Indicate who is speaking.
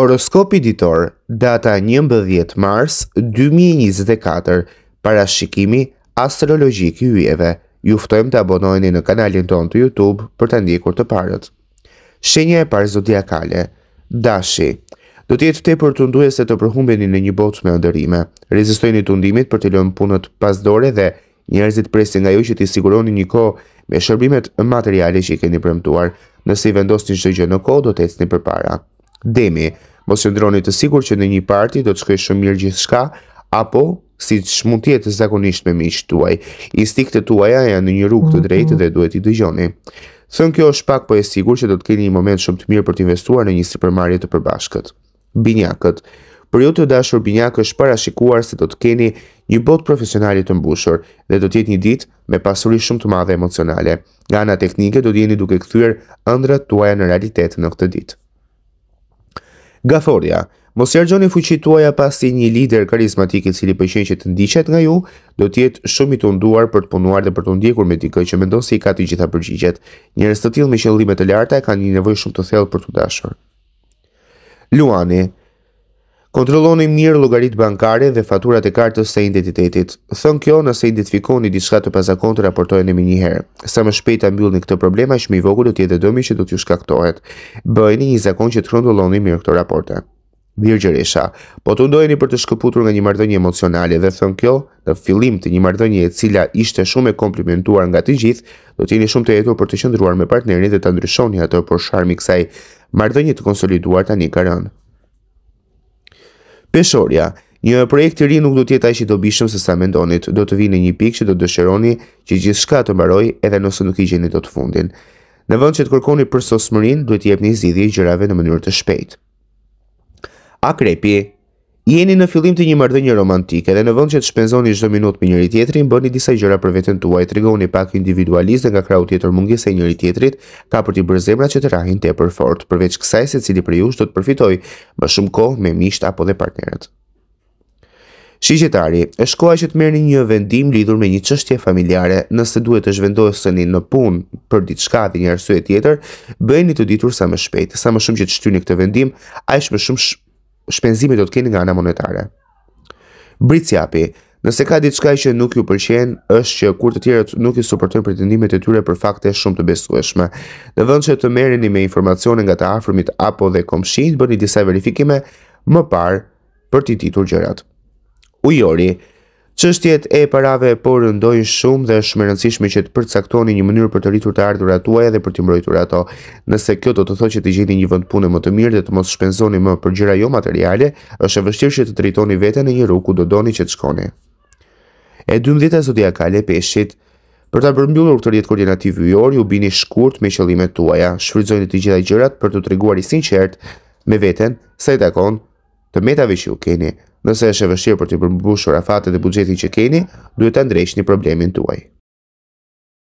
Speaker 1: Horoskopi ditor, data 11 mars 2024, para shikimi astrologjik i ujeve. Juftojmë të abonojni në kanalin ton të Youtube për të ndjekur të parët. Shenja e parë zodiakale, dashi. Do të jetë tepër të nduje se të përhumbeni në një botë me ndërime. Rezistojni të ndimit për të lënë punët pasdore dhe njerëzit presi nga ju që të siguroni një ko me shërbimet materiale që i keni përëmtuar. Nësi vendosni çdo shëgjë në ko, do të ecni përpara. Demi, mos ndroni të sigur që në një parti do të shkoj shumë mirë gjithë shka, apo si që mund tjetë zakonisht me mishë tuaj. Instikte tuaja janë në një rrugë të mhm. drejtë dhe duhet i dëgjoni. Thënë kjo është pak po e sigur që do të keni një moment shumë të mirë për të investuar në një supermarje të përbashkët. Binjakët Për ju të dashur binjak është parashikuar se do të keni një bot profesionalit të mbushur dhe do tjetë një dit me pasuri shumë të madhe emocionale. Nga nga teknike do tjeni duke këthyrë ëndrat tuaja në realitet në këtë ditë. Gathorja, mos jargjoni fuqituaja pasi një lider karizmatik i cili pëlqen që të ndiqet nga ju, do të jetë shumë i tunduar për të punuar dhe për të ndjekur me dikë që mendon se i ka të gjitha përgjigjet. Njërës të tillë me qëllime të larta kanë një nevojë shumë të thellë për të dashur. Luani, Kontrolloni mirë llogaritë bankare dhe faturat e kartës së identitetit. Thon kjo nëse identifikoni diçka të pazakontë raportojeni më një herë. Sa më shpejt ta mbyllni këtë problem, aq më i vogël do të jetë dëmi që do t'ju shkaktohet. Bëjeni një zakon që të kontrolloni mirë këto raporte. Virgjëresha, po të ndojeni për të shkëputur nga një mardhënjë emocionale dhe thënë kjo, në fillim të një mardhënjë e cila ishte shumë e komplimentuar nga të gjithë, do t'jeni shumë të jetur për të qëndruar me partnerin dhe të ndryshoni ato për sharmi kësaj mardhënjë të konsoliduar të një karën. Peshorja, një projekt të ri nuk do tjeta që do bishëm se sa mendonit, do të vini një pikë që do të dëshëroni që gjithë shka të mbaroj edhe nëse nuk i gjeni do të fundin. Në vënd që të korkoni për sosë duhet do tjep një zidhje i gjërave në mënyrë të shpejt. Akrepi, Jeni në fillim të një marrëdhënie romantike dhe në vend që të shpenzoni çdo minutë me njëri-tjetrin, bëni disa gjëra për veten tuaj, tregoni pak individualizëm nga krahu tjetër mungesë e njëri-tjetrit, ka për të bërë zemrat që të rrahin tepër fort, përveç kësaj secili prej jush do të përfitojë më shumë kohë me miqt apo dhe partnerët. Shigjetari, është koha që të merrni një vendim lidhur me një çështje familjare. Nëse duhet të zhvendoseni në punë për diçka dhe një arsye tjetër, bëjeni të ditur sa më shpejt. Sa më shumë që të shtyni këtë vendim, aq më shumë shpenzimet do të keni nga ana monetare. Britsi api, nëse ka diçka që nuk ju pëlqen, është që kur të tjerët nuk i suportojnë pretendimet e tyre për fakte shumë të besueshme. Në vend që të merreni me informacione nga të afërmit apo dhe komshinjt, bëni disa verifikime më parë për të ditur gjërat. Ujori, Çështjet e parave po rëndojnë shumë dhe është më rëndësishme që të përcaktoni një mënyrë për të rritur të ardhurat tuaja dhe për të mbrojtur ato. Nëse kjo do të thotë që të gjeni një vend pune më të mirë dhe të mos shpenzoni më për gjëra jo materiale, është e vështirë që të drejtoni veten në një rrugë ku do doni që të shkoni. E 12-a zodiakale peshit. Për ta përmbyllur këtë rjet koordinativ ujor, ju bini shkurt me qëllimet tuaja. Shfrytëzoni të gjitha gjërat për të treguar i sinqert me veten sa i takon të metave që u keni, nëse është e vështirë për të përmbushur afatet e buxhetit që keni, duhet ta ndriçni problemin tuaj.